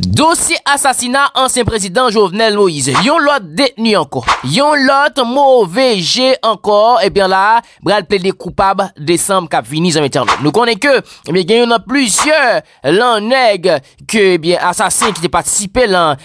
Dossier assassinat ancien président Jovenel Moïse. Yon lot détenu encore. Yon lot mauvais G encore. Et eh bien là, bral plaidé coupable décembre cap fini Nous connaissons que, mais eh bien, il y en a plusieurs l'aneg que, eh bien, assassin qui te participé l'an,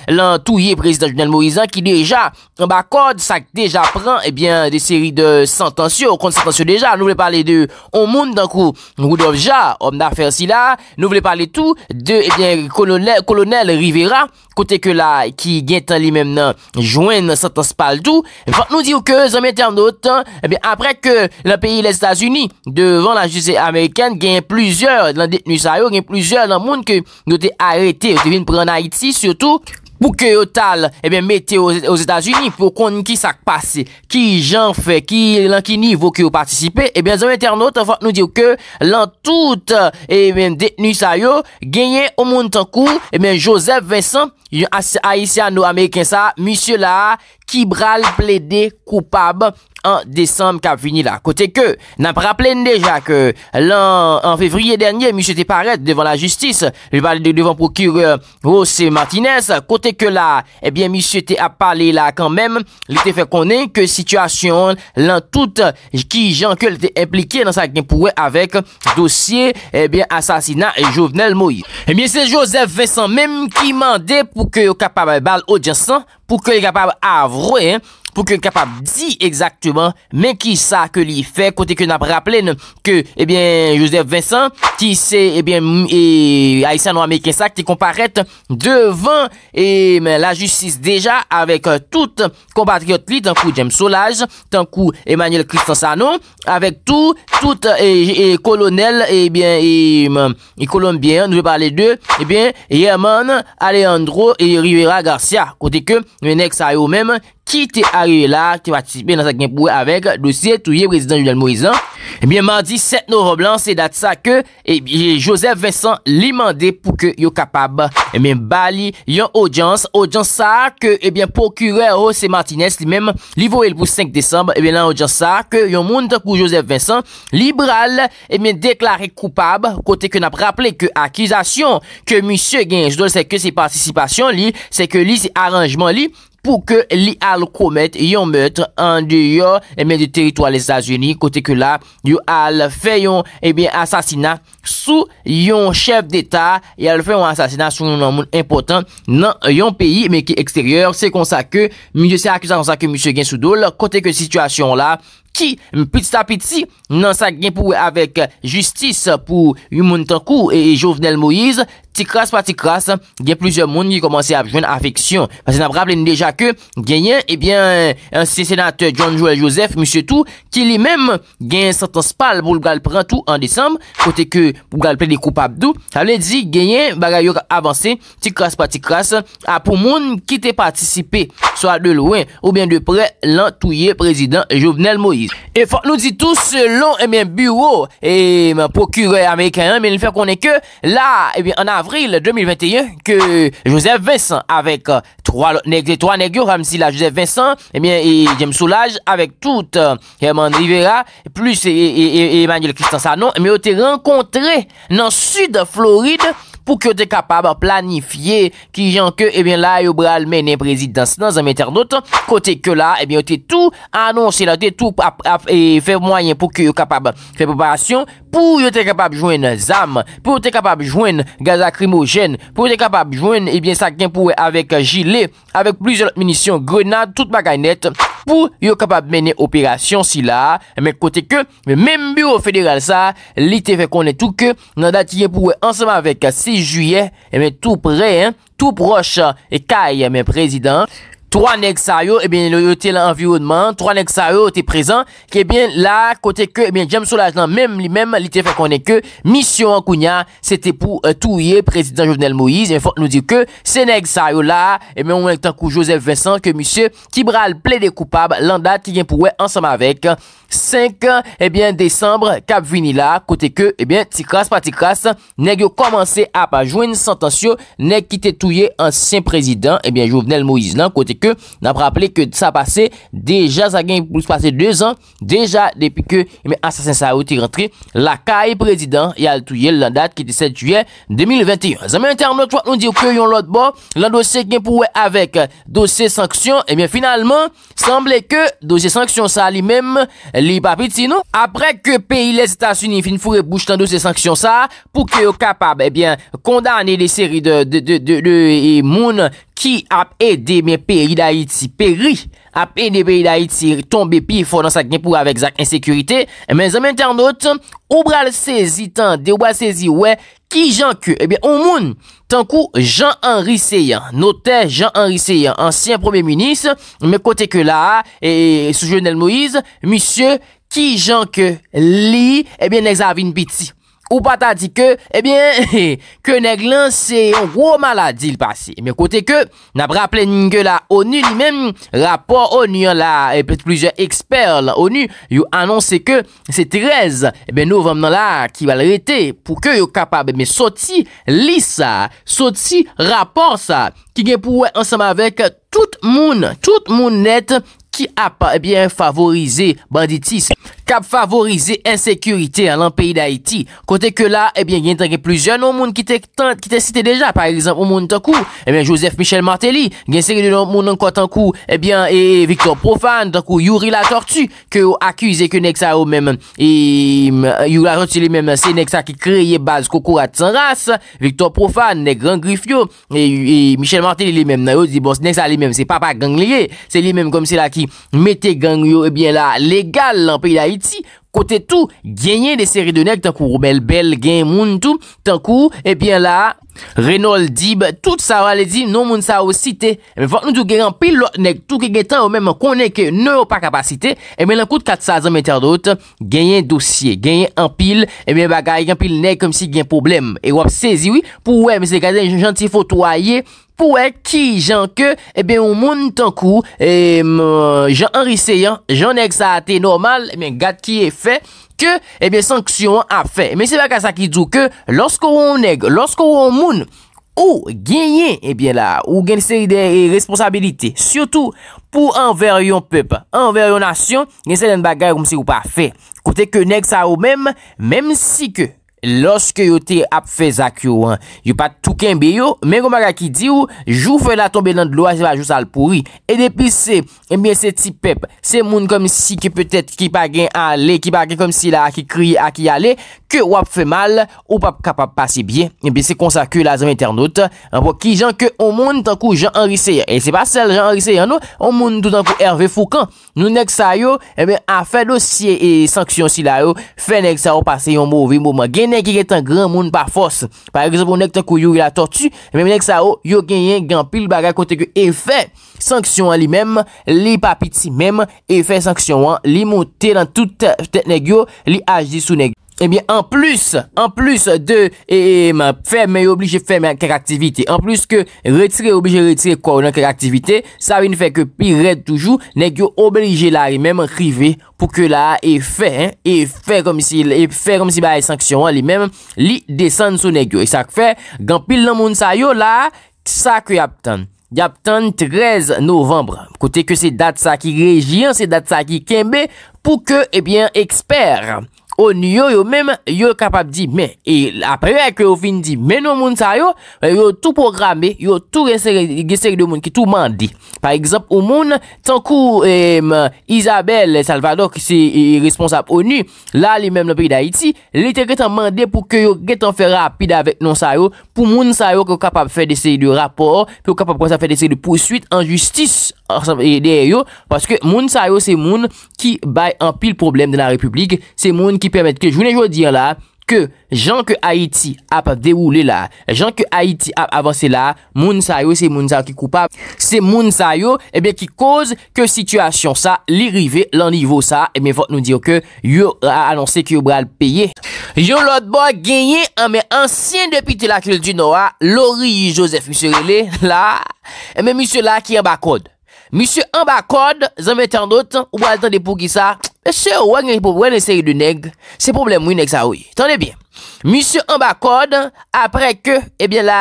président Jovenel Moïse hein, qui déjà, en bas ça déjà prend, eh bien, des séries de sentences, contre déjà. Nous voulons parler de, on monde d'un coup, Rudolf déjà homme d'affaires si là. Nous voulons parler tout de, bien, colonel, colonel Rivela, kote ke la ki gen tali mem nan, jwen nan satan spal tou, fote nou di ou ke zanmen tan nou tan, apre ke la peyi le Stasiuni, devan la jise Amerikan, gen pluzer nan detenu sa yo, gen pluzer nan moun ke nou te arete, te vin pran Haiti, sotou pou ke yo tal, e ben, mette yo os Etats-Unis, pou kon ki sak passe, ki jan fe, ki lan ki ni vok yo partisipe, e ben, zon men ter not nou diyo ke, lan tout e ben, detenu sa yo, genye, o moun tankou, e ben, Joseph Vincent, yon Aisyano Ameriken sa, misyo la, qui bral plaider coupable en décembre qu'a fini là. Côté que, n'a pas rappelé déjà que, l'an, en février dernier, monsieur était paraître devant la justice, lui parle de devant procureur José Martinez. Côté que là, eh bien, monsieur était à parler là quand même, il était fait connaître que situation, l'an toute, qui, Jean, que était impliqué dans sa pourrait avec dossier, et eh bien, assassinat et Jovenel Moïse. Eh bien, c'est Joseph Vincent même qui mandait pour que capable au audience hein, pour qu'il est capable d'avouer hein, pou ke kapap di exakteman men ki sa ke li fe, kote ke nap rappelene ke, ebyen Joseph Vincent, ti se, ebyen, e Aïssan Ouamekensak, ti komparet devan, ebyen, la justice deja, avek euh, tout, kombatriot li, tankou James Solage, tankou Emmanuel Cristansano, avek tout, tout, euh, e kolonel, e, ebyen, e, e kolonbyen, nou ve parle de, ebyen, Yaman, Alejandro, e Rivera Garcia, kote ke, men ek sa yo men, e, ki te ari la, te patisipe nan sa genpou, avek dosye, touye, prezident Julien eh Morizan, ebyen mandi, set nou roblan, se dat sa ke, ebyen, eh Joseph Vincent, li mande pou ke yo kapab, ebyen, eh bali, yon audyans, audyans sa, ke, ebyen, pokyre, ose Martinez, li menm, li vorel pou 5 Desembre, ebyen, yon audyans sa, ke, yon moun ta pou Joseph Vincent, libral, ebyen, deklare koupab, kote ke nap rapple, ke akizasyon, ke, pou ke li al komet yon meytre an de yo, men de eh teritwa les Etats-Unis, kote ke la, yo al feyon, ebyen, eh asasina sou yon chef d'Etat, yal feyon asasina sou yon nomoun impotant nan yon peyi, men ki eksteryor, se kon sa ke, se akusa kon sa ke M. Gensoudo, kote ke situasyon la, Petit apetit Nan sa gen pou e avek euh, Justis pou yon moun tankou e, e Jovenel Moise Tikras pa tikras Gen plouzyon moun yi komanse a jwen afeksyon Pase nan brable n deja ke Genyen ebyen eh euh, An sisenat John Joel Joseph Moussetou Ki li men Gen yon satanspal Pou l'gal prentou an desamb Kote ke Pou gal pre de koupap dou Sa le di Genyen bagayour avanse Tikras pa tikras A pou moun Ki te patisipe So a de louen Ou ben de pre Lan touye Prezident Jovenel Moise Et nous dit tout selon eh bien bureau et mon procureur américain mais il fait qu'on est que là et eh bien en avril 2021 que Joseph Vincent avec euh, trois nègres trois comme si là Joseph Vincent et eh bien et James Soulage avec tout euh, Herman Rivera plus et, Emmanuel Christian Sanon mais ont été rencontrés dans sud Floride pour que tu capable planifier qui gens que eh bien là yo bral mener présidence dans un internaute côté que là eh bien tu tout annoncé là tu tout et eh, faire moyen pour que yo capable faire préparation pour yo capable joindre zam pour tu capable joindre gaz acrymogène pour tu capable jouer eh bien ça vient pour avec gilet avec plusieurs munitions grenades toute bagaille pou yo kapap mene operasyon si la, men kote ke, men men bureau federal sa, li te fe konen tou ke, nan dati ye pou we ansama vek, 6 juye, men tou pre, tou proche, e kaye, men prezident, Trois nègres et eh bien, le l'environnement, trois nègres étaient présents, qui eh bien, là, côté que, eh bien, James Soulage, même lui-même, il était fait qu'on est que, mission en Kounia, c'était pour, euh, touiller président Jovenel Moïse, et faut nous dire que, ces nègres là, et eh bien, on est tant que Joseph Vincent, que monsieur, Kibral, bral des coupables l'andat qui vient pour ensemble avec, 5, et eh bien, décembre, cap vini là, côté que, et bien, ticras, pas ticras, nèg yo commencé à pas jouer une sentence qui était touillé ancien président, et bien, Jovenel Moïse, là, côté que n'a rappelé que ça passait déjà ça gagne plus passé deux ans déjà depuis que mais assassin ça rentré la caille président y a la date qui était 7 juillet 2021. même temps, on dit que yon l'autre bord le dossier qui pour avec euh, dossier sanction et eh bien finalement semblait que dossier sanction ça lui-même li pas après que pays les États-Unis fin pour bouche dans dossier sanction ça pour que capable et eh bien condamner les séries de de de de, de, de, ki ap e deme peri da iti, peri ap e deme peri da iti, ton bepi fò nan sa genpou avek zak insèkürite. E men zan men ternote, oubral sezi tan de oubral sezi wè, ki jan ke, ebyen, ou moun, tankou, Jean-Henri Seyant, notè Jean-Henri Seyant, ansyen premier-ministre, men kote ke la, e, souje Nel Moïse, misye, ki jan ke li, ebyen, nex avin biti. Ou pata di ke, ebyen, eh ke neg lan se yon wou maladi l pasi. Ebyen, kote ke, nap rapple nge la ONU li men, rapor ONU la, e pet plouje eksper la ONU, yon annonse ke se 13, ebyen nou vam nan la, ki val rete pou ke yon kapab, ebyen, eh soti lis sa, soti rapor sa, ki gen pou wè ansama vek tout moun, tout moun net ki a pa, ebyen, eh favorize banditism. cap favoriser insécurité à lan pays d'Haïti. Côté que là, eh bien, il y a moun ki te, tant, qui te déjà, par exemple, ou moun tankou, Eh bien, Joseph Michel Martelly, une série de nou moun anko tankou, ebyen eh et e, e, Victor Profane, tankou Yuri la Tortue, que accusé que ke nek même même et Yuri la Tortue li même c'est Nexa qui ki kreye coco à san Victor Profane, nek Grand Griffio, et et Michel Martelly li même na yo, di bon se nek sa li c'est pas papa ganglier, c'est se li comme c'est là qui mettait mette gang yo, là, eh la legal lan peyi d'Haïti, côté tout, gagner des séries de nègres, tant qu'au bel belle, gagne moun tout, tant qu'au, eh bien là, Renold Dib, tout sa wale di nou moun sa wos site, e mwen fok nou tou gen anpil lwot neg, tout ke gen tan ou men mwen konen ke nou wos pa kapasite, e eh mwen lankout 400 mèter dote, genyen dosye, genyen anpil, e eh mwen bagay gen anpil neg kom si gen problem, e wap seziwi pou wè mwen se gade jantifotoye, pou wè ki jan ke, e eh mwen moun tankou, e mwen jan anriseyan, jan neg sa ate normal, e mwen gade ki e fey, Ke, ebyen, eh sanksyon ap fe. Men se baka sa ki djou ke, loske ou ou neg, loske ou ou moun, ou genye, ebyen eh la, ou gense de responsabilite, siotou pou anver yon pep, anver yon asyon, gense den bagay koum se ou pa fe. Kote ke neg sa ou mem, mem si ke, loske yo te ap fe zakyo an, yo pat touken beyo, men koum baka ki djou, jou fè la tombe nan dloa, se pa jou salpouri. E depise se, Ebyen eh se ti pep, se moun kom si ki petet ki pa gen ale, ki pa gen kom si la ki kri a ki ale, ke wap fe mal ou pap kapap pase bie, ebyen eh se konsa ke la zanm internaut. Anpo ki jan ke o moun tankou jan anri se yan, e se pa sel jan anri se yan nou, o moun toutan pou Hervé Foucan. Nou nek sa yo, ebyen eh afe lo siye e sanksyon si la yo, fe nek sa yo pase yon mouvi mouman. Genen ki genen tan gran moun pa fos. Par exemple, ou nek tankou yon yon la tortue, ebyen nek sa yo, yon gen yon gampil baga kontek yo efè. Sanksyon an li mèm, li papiti mèm, e fe sanksyon an, li montè nan tout tèt negyo, li ajdi sou negyo. Ebyen, an plus, an plus de e, e, fermè, e oblije fermè kèk aktivite, an plus ke retire, oblije retire kwa ou nan kèk aktivite, sa win fe ke pi red toujou, negyo oblije la li mèm rive pou ke la e fe, e fe kom si ba e sanksyon an li mèm, li desen sou negyo. E sak fe, gan pil nan moun sayo la, sak yaptan. Gapton 13 novembre, kote ke se dat sa ki regyen, se dat sa ki kembe pou ke ebyen eh eksper. Oni yo yo mèm yo kapap di mè, e apè yo ak yo fin di mè nou moun sa yo, e yo tou programe, yo tou reser de moun ki tou mandi. Par exemple, ou moun, tankou Isabelle Salvador ki se e, responsable oni, la li mèm lopèk d'Haïti, li te gè tan mandi pou ke yo gè tan fè rapide avèk nou sa yo, pou moun sa yo ki yo kapap fè deser de rapor, ki yo kapap kwen sa fè deser de porsuit en justis. ansem e deye yo, paske moun sayo se moun ki bay an pil problem de la republik, se moun ki permette ke, jounen joun dire la, ke jan ke Haiti ap devoule la, jan ke Haiti ap avanse la, moun sayo se moun sayo ki koupa, se moun sayo, ebyen eh ki koz ke situasyon sa, li rive lan li vo sa, ebyen eh vot nou diyo ke, yo anonse ki yo bral peye. Yo lot bo ganyen anme ansyen depite la krel di Noah, lori Joseph Mousserele la, ebyen eh Mousserela ki abakode, Monsie ambakode, zanmete anot, ou al tande pou ki sa? Monsie ou wane seye de neg, se problem winek sa ouye. Tande bien. Monsie ambakode, apre ke, ebyen eh la,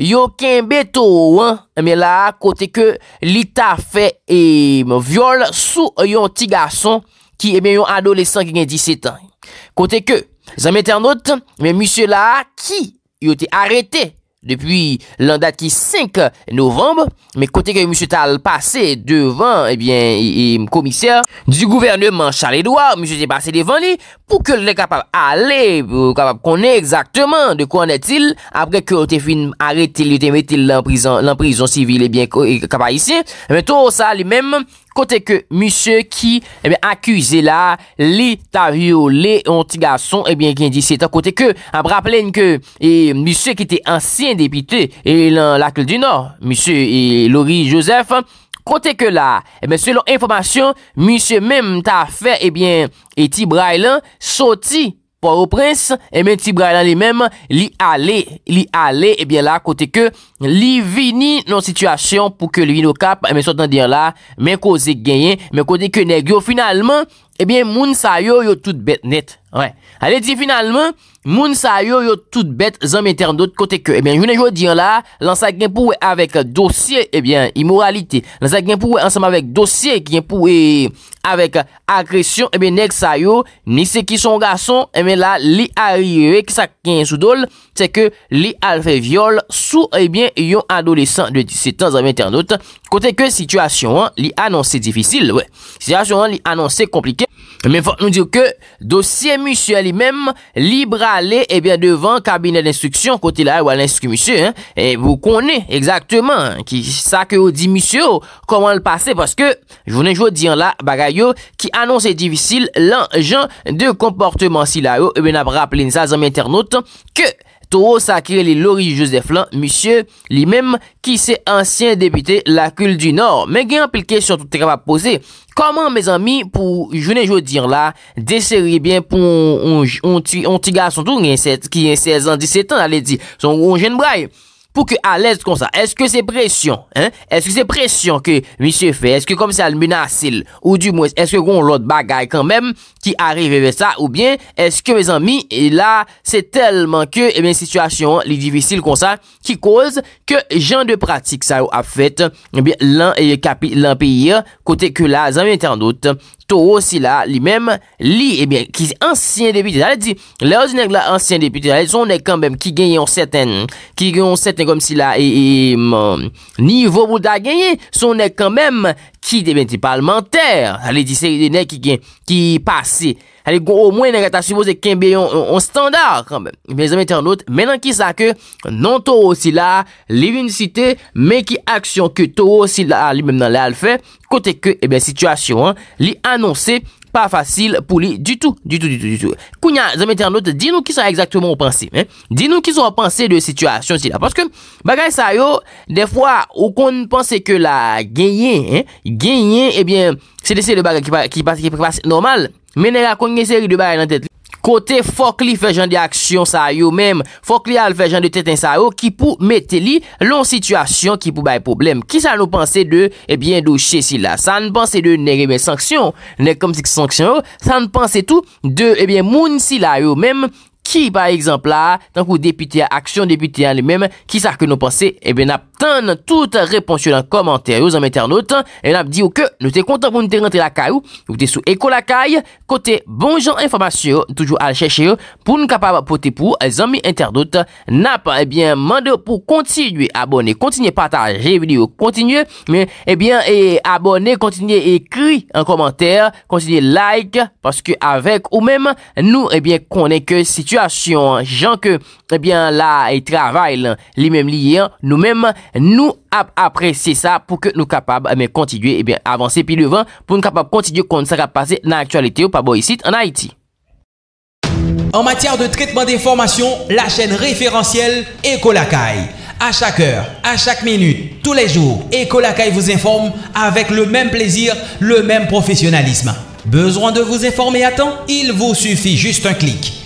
yon ken beto ouan, ebyen eh la, kote ke, li tafe e eh, vyole sou yon ti gason ki ebyen yon adolesan ki gen di setan. Kote ke, zanmete anot, monsie la, ki yote arete? depuis l'an qui 5 novembre mais côté que monsieur Tal passé devant eh et bien commissaire du gouvernement Charles Edouard monsieur est passé devant lui pour que les capable aller pour capable connait exactement de quoi on est-il après que fait fin arrêté qu'on mettre en prison en prison civile eh et bien capable ici mais tout ça lui-même Kote ke, misye ki eh akuse la, li Taryo Leonti Gason, e bien gen disi etan. Kote ke, ap rappelen ke, e misye ki te ansyen depite, e lan lakl di nor, misye e Lori Joseph, kote ke la, e eh ben selon informasyon, misye menm ta fe, e bien, eti Brailand, soti. Pwa ou prens, men eh ti bra lan li men, li ale, li ale, ebyen eh la kote ke li vini nou situasyon pou ke li vini nou kap, men eh sotan dir la, men kose genyen, men kote ke negyo finalman. Ebyen moun sa yo yo tout bet net Ale di finalman moun sa yo yo tout bet zanm internot kote ke Ebyen jounen joun diyan la lan sa genpouwe avek dosye ebyen imoralite Lan sa genpouwe ansama avek dosye genpouwe avek agresyon Ebyen nek sa yo ni se ki son gason Ebyen la li ariyewe ki sa ken sou dole Se ke li alfe viole sou ebyen yon adolescent de 17 an zanm internot Kote ke situasyon an, li anonsè difisil, wè, situasyon an, li anonsè komplike, men fote nou diyo ke dosye musye li men, libra le, e eh ben devan kabinet d'instruksyon, kote la, wè l'instruksyon musye, e eh, vou kone, egzaktman, ki sa ke ou di musye ou, koman l'pase, paske, jounen jwo diyan la, bagay yo, ki anonsè difisil, lan jan de komportemen si la yo, e eh ben ap rappele nisa zanm internaute, ke, Tou sa akire li Lori Joseph lan, misye li menm ki se ansyen depite la kul di nor. Men gen apil kesyon toutre pa pose, koman me zanmi pou jounen joun dir la, desere bien pou on ti ga son tou ki yon 16 an 17 an ale di, son ou jen brai? pou ke alèz kon sa, eske se presyon, eske se presyon ke mi se fè, eske kom se al menasil, ou du mwes, eske kon lòt bagay kanmèm, ki arrive ve sa, ou bien, eske mè zanmi, la se telman ke, e mè situasyon, li divisil kon sa, ki koz, ke jan de pratik sa ou ap fèt, e eh bie lan e eh, kapi, lan piye, kote ke la zanmè tan dout, e, To eh ou si la li menm li, ebyen, ki ansyen depite. Ale di, le ou di nek la ansyen depite. Ale di, son nek kan menm ki genyon seten. Ki genyon seten konm si la, e, e, moum, nivou bouda genyen. Son nek kan menm ki devyen di parlamenter. Ale di, se nek ki gen, ki pasi. go au moins nèg ta supposé kembe on standard quand même mes amis internautes maintenant qui ça que non to aussi là une cité mais qui action que to aussi là lui même dans là fait côté que eh bien situation hein, li annoncer pas facile pour lui du tout, du tout, du tout, du tout. Kounya, zami internaute, dis-nous qui sont exactement au pensées, hein? Dis-nous qui sont pensé de situation si là. Parce que, bagay ça yo, des fois, ou qu'on pense que la gagner, hein? Gagner, eh bien, c'est le bagay qui passe, qui passe, qui passe normal. Menè la konye seri de bay nan tet, kote fok li fejan de aksyon sa yo menm, fok li al fejan de tet en sa yo, ki pou meteli lon situasyon ki pou bay problem. Ki sa nou panse de, ebyen, eh dou chesila, sa nou panse de ne reme sanksyon, ne kom si ki sanksyon yo, sa nou panse tou de, ebyen, eh moun si la yo menm, qui, par exemple, là, tant que député à action, député à lui-même, qui ça que nous pensons, eh bien, n'attend toute réponse dans les commentaire aux internautes, et n'a dit que nous sommes contents pour nous rentrer la caille, ou sommes sous écho la caille, côté bonjour, information, toujours à chercher, pour nous capables de porter pour les amis internautes, n'a pas, eh bien, pour eh, continuer à abonner, continuer à partager vidéo, continuer, mais, et eh bien, et abonner, continuer à écrire en commentaire, continuer like, parce que avec ou même, nous, et bien, est que si tu gens que que, eh la hein, nous-mêmes, nous li ça pour nous nous nous ça ça que que nous mais eh continuer et eh bien kontinuye ebyen eh capables de continuer pou nou qui kontinuye kon sa passer nan l'actualité En matière de traitement d'information, la chaîne référentielle Ecolacaille. À chaque heure, à chaque minute, tous les jours, Ecolacaille vous informe avec le même plaisir, le même professionnalisme. Besoin de vous informer à temps Il vous suffit juste un clic